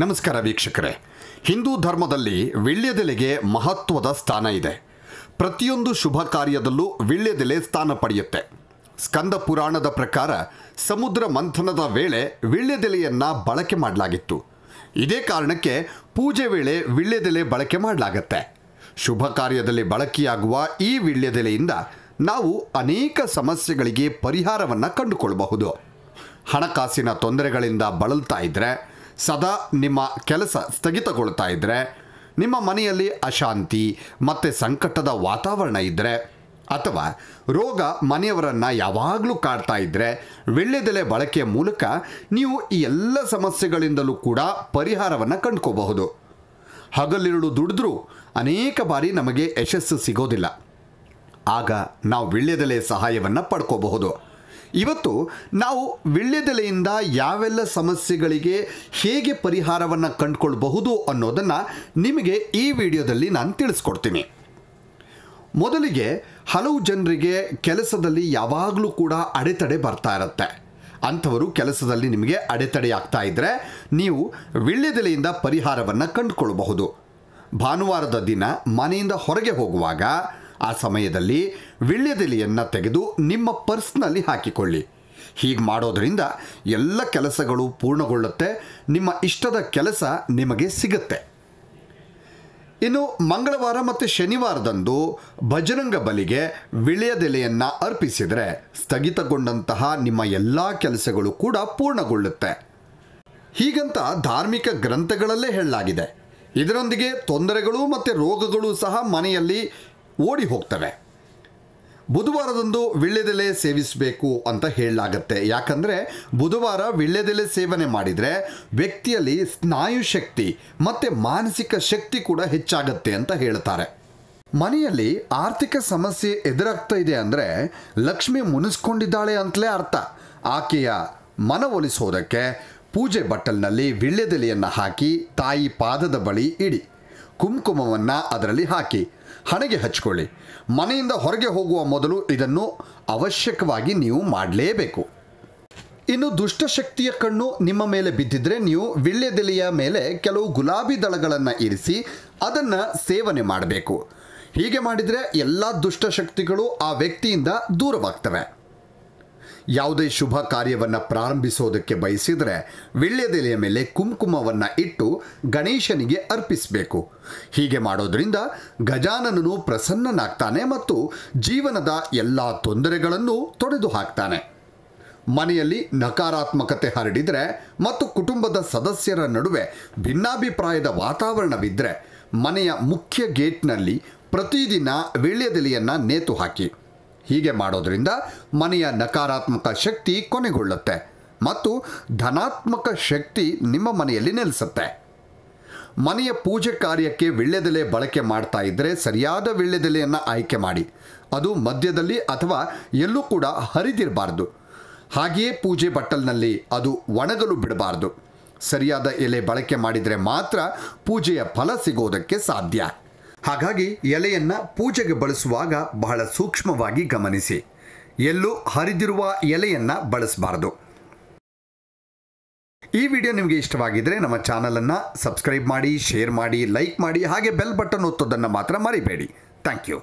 ನಮಸ್ಕಾರ ವೀಕ್ಷಕರೇ ಹಿಂದೂ ಧರ್ಮದಲ್ಲಿ ವಿಳ್ಯದೆಲೆಗೆ ಮಹತ್ವದ ಸ್ಥಾನ ಇದೆ ಪ್ರತಿಯೊಂದು ಶುಭ ಕಾರ್ಯದಲ್ಲೂ ವಿಳ್ಯದೆಲೆ ಸ್ಥಾನ ಪಡೆಯುತ್ತೆ ಸ್ಕಂದ ಪುರಾಣದ ಪ್ರಕಾರ ಸಮುದ್ರ ಮಂಥನದ ವೇಳೆ ವಿಳ್ಯದೆಲೆಯನ್ನು ಬಳಕೆ ಮಾಡಲಾಗಿತ್ತು ಇದೇ ಕಾರಣಕ್ಕೆ ಪೂಜೆ ವೇಳೆ ವಿಳ್ಯದೆಲೆ ಬಳಕೆ ಮಾಡಲಾಗತ್ತೆ ಶುಭ ಕಾರ್ಯದಲ್ಲಿ ಬಳಕೆಯಾಗುವ ಈ ವಿಳ್ಯದೆಲೆಯಿಂದ ನಾವು ಅನೇಕ ಸಮಸ್ಯೆಗಳಿಗೆ ಪರಿಹಾರವನ್ನು ಕಂಡುಕೊಳ್ಳಬಹುದು ಹಣಕಾಸಿನ ತೊಂದರೆಗಳಿಂದ ಬಳಲ್ತಾ ಇದ್ದರೆ ಸದಾ ನಿಮ್ಮ ಕೆಲಸ ಸ್ಥಗಿತಗೊಳ್ತಾ ಇದ್ದರೆ ನಿಮ್ಮ ಮನೆಯಲ್ಲಿ ಅಶಾಂತಿ ಮತ್ತು ಸಂಕಟದ ವಾತಾವರಣ ಇದ್ದರೆ ಅಥವಾ ರೋಗ ಮನೆಯವರನ್ನು ಯಾವಾಗಲೂ ಕಾಡ್ತಾ ಇದ್ದರೆ ವೆಳ್ಳೆದೆಲೆ ಬಳಕೆಯ ಮೂಲಕ ನೀವು ಈ ಎಲ್ಲ ಸಮಸ್ಯೆಗಳಿಂದಲೂ ಕೂಡ ಪರಿಹಾರವನ್ನು ಕಂಡುಕೋಬಹುದು ಹಗಲಿರುಳು ದುಡಿದ್ರೂ ಅನೇಕ ಬಾರಿ ನಮಗೆ ಯಶಸ್ಸು ಸಿಗೋದಿಲ್ಲ ಆಗ ನಾವು ವಿಳ್ಳೆದೆಲೆ ಸಹಾಯವನ್ನು ಪಡ್ಕೋಬಹುದು ಇವತ್ತು ನಾವು ವಿಳ್ಯದೆಲೆಯಿಂದ ಯಾವೆಲ್ಲ ಸಮಸ್ಯೆಗಳಿಗೆ ಹೇಗೆ ಪರಿಹಾರವನ್ನು ಕಂಡುಕೊಳ್ಬಹುದು ಅನ್ನೋದನ್ನು ನಿಮಗೆ ಈ ವಿಡಿಯೋದಲ್ಲಿ ನಾನು ತಿಳಿಸ್ಕೊಡ್ತೀನಿ ಮೊದಲಿಗೆ ಹಲವು ಜನರಿಗೆ ಕೆಲಸದಲ್ಲಿ ಯಾವಾಗಲೂ ಕೂಡ ಅಡೆತಡೆ ಬರ್ತಾ ಇರುತ್ತೆ ಅಂಥವರು ಕೆಲಸದಲ್ಲಿ ನಿಮಗೆ ಅಡೆತಡೆ ಆಗ್ತಾ ಇದ್ದರೆ ನೀವು ವಿಳ್ಯದೆಲೆಯಿಂದ ಪರಿಹಾರವನ್ನು ಕಂಡುಕೊಳ್ಬಹುದು ಭಾನುವಾರದ ದಿನ ಮನೆಯಿಂದ ಹೊರಗೆ ಹೋಗುವಾಗ ಆ ಸಮಯದಲ್ಲಿ ವಿಳ್ಯದೆಲೆಯನ್ನು ತೆಗೆದು ನಿಮ್ಮ ಪರ್ಸ್ನಲ್ಲಿ ಹಾಕಿಕೊಳ್ಳಿ ಹೀಗೆ ಮಾಡೋದರಿಂದ ಎಲ್ಲ ಕೆಲಸಗಳು ಪೂರ್ಣಗೊಳ್ಳುತ್ತೆ ನಿಮ್ಮ ಇಷ್ಟದ ಕೆಲಸ ನಿಮಗೆ ಸಿಗುತ್ತೆ ಇನ್ನು ಮಂಗಳವಾರ ಮತ್ತು ಶನಿವಾರದಂದು ಭಜರಂಗ ಬಲಿಗೆ ವಿಳೆಯದೆಲೆಯನ್ನು ಅರ್ಪಿಸಿದರೆ ಸ್ಥಗಿತಗೊಂಡಂತಹ ನಿಮ್ಮ ಎಲ್ಲ ಕೆಲಸಗಳು ಕೂಡ ಪೂರ್ಣಗೊಳ್ಳುತ್ತೆ ಹೀಗಂತ ಧಾರ್ಮಿಕ ಗ್ರಂಥಗಳಲ್ಲೇ ಹೇಳಲಾಗಿದೆ ಇದರೊಂದಿಗೆ ತೊಂದರೆಗಳು ಮತ್ತು ರೋಗಗಳು ಸಹ ಮನೆಯಲ್ಲಿ ಓಡಿ ಹೋಗ್ತವೆ ಬುಧವಾರದಂದು ವಿಳ್ಯದೆಲೆ ಸೇವಿಸಬೇಕು ಅಂತ ಹೇಳಲಾಗತ್ತೆ ಯಾಕಂದರೆ ಬುಧವಾರ ವಿಳ್ಯದೆಲೆ ಸೇವನೆ ಮಾಡಿದರೆ ವ್ಯಕ್ತಿಯಲ್ಲಿ ಸ್ನಾಯು ಶಕ್ತಿ ಮತ್ತು ಮಾನಸಿಕ ಶಕ್ತಿ ಕೂಡ ಹೆಚ್ಚಾಗತ್ತೆ ಅಂತ ಹೇಳ್ತಾರೆ ಮನೆಯಲ್ಲಿ ಆರ್ಥಿಕ ಸಮಸ್ಯೆ ಎದುರಾಗ್ತಾ ಇದೆ ಅಂದರೆ ಲಕ್ಷ್ಮಿ ಮುನಿಸ್ಕೊಂಡಿದ್ದಾಳೆ ಅಂತಲೇ ಅರ್ಥ ಆಕೆಯ ಮನವೊಲಿಸೋದಕ್ಕೆ ಪೂಜೆ ಬಟ್ಟಲ್ನಲ್ಲಿ ವಿಳ್ಯದೆಲೆಯನ್ನು ಹಾಕಿ ತಾಯಿ ಪಾದದ ಬಳಿ ಇಡಿ ಕುಂಕುಮವನ್ನು ಅದರಲ್ಲಿ ಹಾಕಿ ಹಣೆಗೆ ಹಚ್ಕೊಳ್ಳಿ ಮನೆಯಿಂದ ಹೊರಗೆ ಹೋಗುವ ಮೊದಲು ಇದನ್ನು ಅವಶ್ಯಕವಾಗಿ ನೀವು ಮಾಡಲೇಬೇಕು ಇನ್ನು ದುಷ್ಟಶಕ್ತಿಯ ಕಣ್ಣು ನಿಮ್ಮ ಮೇಲೆ ಬಿದ್ದಿದ್ರೆ ನೀವು ವಿಳ್ಯದೆಲೆಯ ಮೇಲೆ ಕೆಲವು ಗುಲಾಬಿ ದಳಗಳನ್ನು ಇರಿಸಿ ಅದನ್ನು ಸೇವನೆ ಮಾಡಬೇಕು ಹೀಗೆ ಮಾಡಿದರೆ ಎಲ್ಲ ದುಷ್ಟಶಕ್ತಿಗಳು ಆ ವ್ಯಕ್ತಿಯಿಂದ ದೂರವಾಗ್ತವೆ ಯಾವುದೇ ಶುಭ ಕಾರ್ಯವನ್ನು ಪ್ರಾರಂಭಿಸೋದಕ್ಕೆ ಬಯಸಿದರೆ ವಿಳ್ಯದೆಲೆಯ ಮೇಲೆ ಕುಂಕುಮವನ್ನು ಇಟ್ಟು ಗಣೇಶನಿಗೆ ಅರ್ಪಿಸಬೇಕು ಹೀಗೆ ಮಾಡೋದರಿಂದ ಗಜಾನನನು ಪ್ರಸನ್ನನಾಗ್ತಾನೆ ಮತ್ತು ಜೀವನದ ಎಲ್ಲ ತೊಂದರೆಗಳನ್ನು ತೊಡೆದು ಹಾಕ್ತಾನೆ ಮನೆಯಲ್ಲಿ ನಕಾರಾತ್ಮಕತೆ ಹರಡಿದರೆ ಮತ್ತು ಕುಟುಂಬದ ಸದಸ್ಯರ ನಡುವೆ ಭಿನ್ನಾಭಿಪ್ರಾಯದ ವಾತಾವರಣವಿದ್ದರೆ ಮನೆಯ ಮುಖ್ಯ ಗೇಟ್ನಲ್ಲಿ ಪ್ರತಿದಿನ ವಿಳ್ಯದೆಲೆಯನ್ನು ನೇತು ಹಾಕಿ ಹೀಗೆ ಮಾಡೋದರಿಂದ ಮನೆಯ ನಕಾರಾತ್ಮಕ ಶಕ್ತಿ ಕೊನೆಗೊಳ್ಳುತ್ತೆ ಮತ್ತು ಧನಾತ್ಮಕ ಶಕ್ತಿ ನಿಮ್ಮ ಮನೆಯಲ್ಲಿ ನೆಲೆಸುತ್ತೆ ಮನೆಯ ಪೂಜೆ ಕಾರ್ಯಕ್ಕೆ ವಿಳ್ಯದೆಲೆ ಬಳಕೆ ಮಾಡ್ತಾ ಇದ್ದರೆ ಸರಿಯಾದ ವಿಳ್ಳೆದೆಲೆಯನ್ನು ಆಯ್ಕೆ ಮಾಡಿ ಅದು ಮಧ್ಯದಲ್ಲಿ ಅಥವಾ ಎಲ್ಲೂ ಕೂಡ ಹರಿದಿರಬಾರ್ದು ಹಾಗೆಯೇ ಪೂಜೆ ಬಟ್ಟಲ್ನಲ್ಲಿ ಅದು ಒಣಗಲು ಬಿಡಬಾರ್ದು ಸರಿಯಾದ ಎಲೆ ಬಳಕೆ ಮಾಡಿದರೆ ಮಾತ್ರ ಪೂಜೆಯ ಫಲ ಸಿಗೋದಕ್ಕೆ ಸಾಧ್ಯ ಹಾಗಾಗಿ ಎಲೆಯನ್ನು ಪೂಜೆಗೆ ಬಳಸುವಾಗ ಬಹಳ ಸೂಕ್ಷ್ಮವಾಗಿ ಗಮನಿಸಿ ಎಲ್ಲೂ ಹರಿದಿರುವ ಎಲೆಯನ್ನು ಬಳಸಬಾರದು ಈ ವಿಡಿಯೋ ನಿಮಗೆ ಇಷ್ಟವಾಗಿದ್ದರೆ ನಮ್ಮ ಚಾನಲನ್ನು ಸಬ್ಸ್ಕ್ರೈಬ್ ಮಾಡಿ ಶೇರ್ ಮಾಡಿ ಲೈಕ್ ಮಾಡಿ ಹಾಗೆ ಬೆಲ್ ಬಟನ್ ಒತ್ತೋದನ್ನು ಮಾತ್ರ ಮರಿಬೇಡಿ ಥ್ಯಾಂಕ್ ಯು